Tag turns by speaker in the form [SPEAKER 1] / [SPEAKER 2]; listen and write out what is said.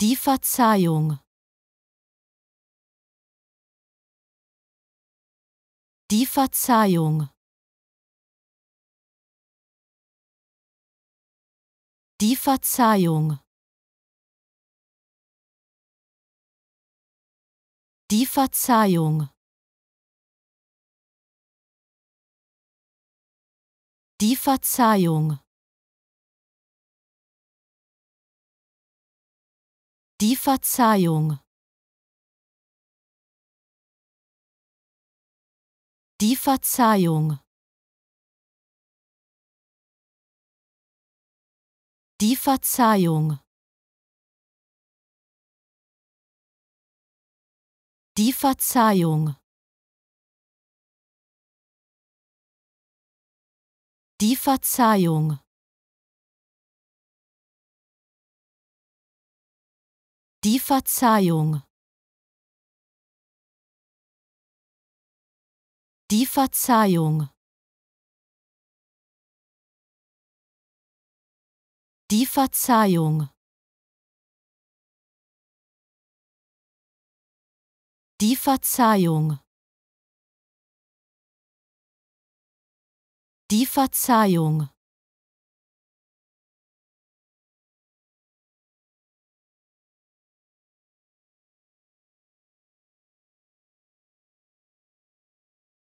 [SPEAKER 1] Die Verzeihung. Die Verzeihung. Die Verzeihung. Die Verzeihung. Die Verzeihung. Die Verzeihung. Die Verzeihung. Die Verzeihung. Die Verzeihung. Die Verzeihung. Die Verzeihung. Die Verzeihung. Die Verzeihung. Die Verzeihung. Die Verzeihung.